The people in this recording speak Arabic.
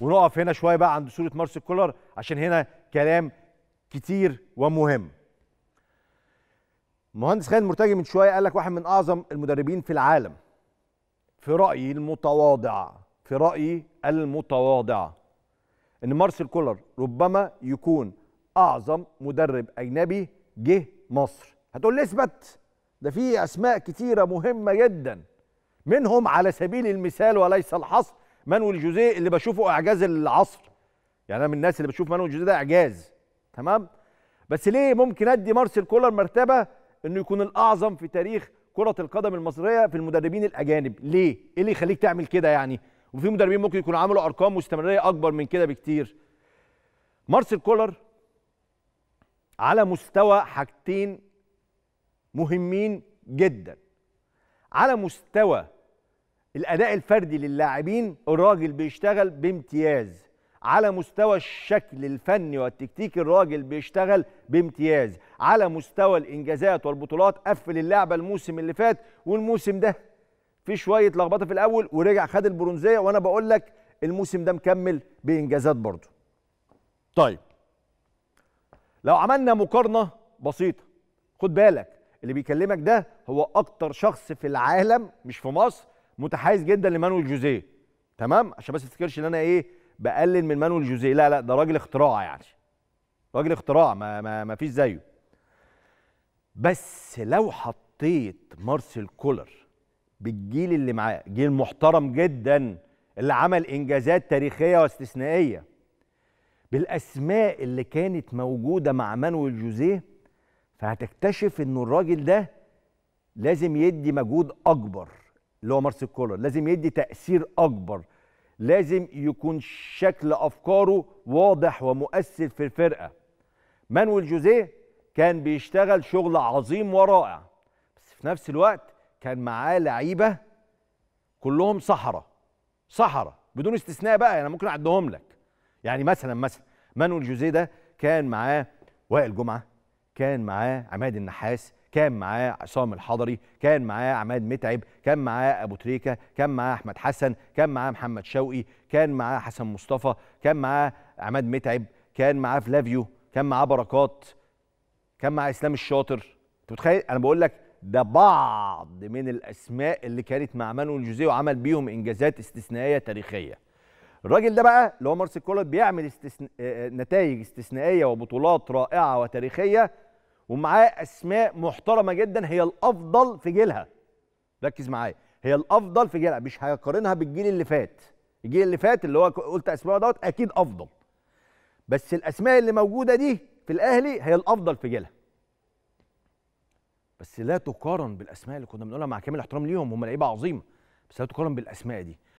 ونقف هنا شويه بقى عند صوره مارسيل كولر عشان هنا كلام كتير ومهم. مهندس خالد مرتجي من شويه قال لك واحد من اعظم المدربين في العالم. في رايي المتواضع، في رايي المتواضع ان مارسيل كولر ربما يكون اعظم مدرب اجنبي جه مصر. هتقول لي اثبت ده في اسماء كتيره مهمه جدا منهم على سبيل المثال وليس الحصر مانويل جوزيه اللي بشوفه اعجاز العصر يعني انا من الناس اللي بشوف مانويل جوزيه ده اعجاز تمام بس ليه ممكن ادي مارسيل كولر مرتبه انه يكون الاعظم في تاريخ كره القدم المصريه في المدربين الاجانب ليه ايه اللي يخليك تعمل كده يعني وفي مدربين ممكن يكونوا عملوا ارقام مستمريه اكبر من كده بكتير مارسيل كولر على مستوى حاجتين مهمين جدا على مستوى الاداء الفردي للاعبين الراجل بيشتغل بامتياز على مستوى الشكل الفني والتكتيكي الراجل بيشتغل بامتياز على مستوى الانجازات والبطولات قفل اللعبه الموسم اللي فات والموسم ده في شويه لخبطه في الاول ورجع خد البرونزيه وانا بقول لك الموسم ده مكمل بانجازات برضه طيب لو عملنا مقارنه بسيطه خد بالك اللي بيكلمك ده هو اكتر شخص في العالم مش في مصر متحيز جدا لمانويل جوزيه تمام عشان بس ما تفتكرش ان انا ايه بقلل من مانويل جوزيه لا لا ده راجل اختراع يعني راجل اختراع ما ما, ما فيش زيه بس لو حطيت مارسيل كولر بالجيل اللي معاه جيل محترم جدا اللي عمل انجازات تاريخيه واستثنائيه بالاسماء اللي كانت موجوده مع مانويل جوزيه فهتكتشف ان الراجل ده لازم يدي مجهود اكبر اللي هو مارسيل كولر لازم يدي تاثير اكبر لازم يكون شكل افكاره واضح ومؤثر في الفرقه مانويل جوزيه كان بيشتغل شغل عظيم ورائع بس في نفس الوقت كان معاه لعيبه كلهم صحراء صحراء بدون استثناء بقى انا يعني ممكن اعدهم لك يعني مثلا مثلا مانويل جوزيه ده كان معاه وائل جمعه كان معاه عماد النحاس كان معاه عصام الحضري كان معاه عماد متعب كان معاه ابو تريكه كان معاه احمد حسن كان معاه محمد شوقي كان معاه حسن مصطفى كان معاه عماد متعب كان معاه فلافيو كان معاه بركات كان معاه اسلام الشاطر انت متخيل انا بقول لك ده بعض من الاسماء اللي كانت مع مانويل جوزيه وعمل بيهم انجازات استثنائيه تاريخيه الراجل ده بقى اللي هو مارسيل كولر بيعمل استثن... نتائج استثنائيه وبطولات رائعه وتاريخيه ومعاه اسماء محترمه جدا هي الافضل في جيلها ركز معايا هي الافضل في جيلها مش هقارنها بالجيل اللي فات الجيل اللي فات اللي هو قلت اسماء دوت اكيد افضل بس الاسماء اللي موجوده دي في الاهلي هي الافضل في جيلها بس لا تقارن بالاسماء اللي كنا بنقولها مع كامل احترام ليهم هم لعيبه عظيمه بس لا تقارن بالاسماء دي